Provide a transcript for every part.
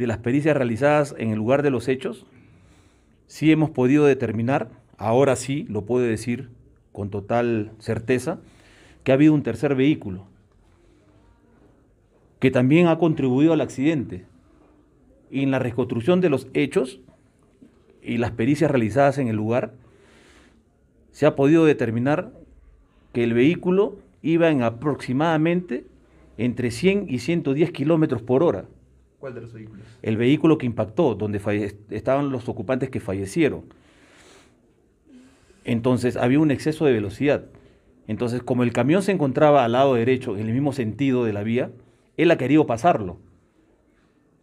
de las pericias realizadas en el lugar de los hechos, sí hemos podido determinar, ahora sí lo puedo decir con total certeza, que ha habido un tercer vehículo que también ha contribuido al accidente. Y en la reconstrucción de los hechos y las pericias realizadas en el lugar, se ha podido determinar que el vehículo iba en aproximadamente entre 100 y 110 kilómetros por hora. ¿Cuál de los vehículos? El vehículo que impactó, donde estaban los ocupantes que fallecieron. Entonces había un exceso de velocidad. Entonces, como el camión se encontraba al lado derecho, en el mismo sentido de la vía, él ha querido pasarlo.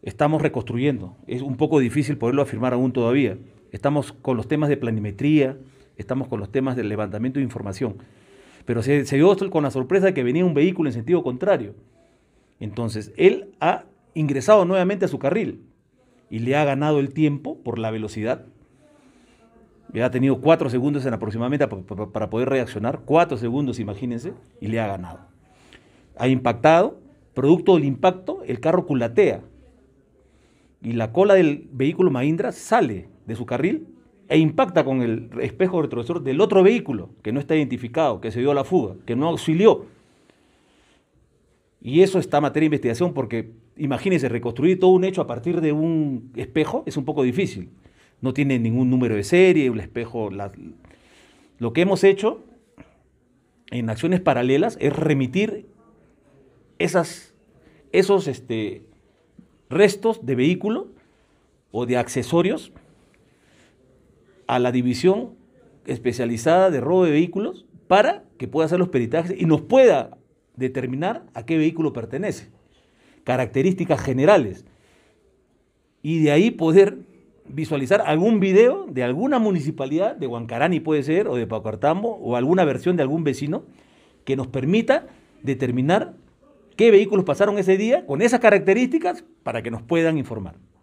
Estamos reconstruyendo. Es un poco difícil poderlo afirmar aún todavía. Estamos con los temas de planimetría, estamos con los temas del levantamiento de información. Pero se, se dio con la sorpresa de que venía un vehículo en sentido contrario. Entonces, él ha ingresado nuevamente a su carril y le ha ganado el tiempo por la velocidad. Le ha tenido cuatro segundos en aproximadamente para poder reaccionar, cuatro segundos, imagínense, y le ha ganado. Ha impactado, producto del impacto, el carro culatea y la cola del vehículo Mahindra sale de su carril e impacta con el espejo retrovisor del otro vehículo que no está identificado, que se dio a la fuga, que no auxilió. Y eso está materia de investigación porque imagínense, reconstruir todo un hecho a partir de un espejo es un poco difícil. No tiene ningún número de serie, un espejo. Lo que hemos hecho en acciones paralelas es remitir esos este, restos de vehículo o de accesorios a la división especializada de robo de vehículos para que pueda hacer los peritajes y nos pueda determinar a qué vehículo pertenece características generales. Y de ahí poder visualizar algún video de alguna municipalidad, de Huancarani puede ser, o de Pacoartambo, o alguna versión de algún vecino, que nos permita determinar qué vehículos pasaron ese día con esas características para que nos puedan informar.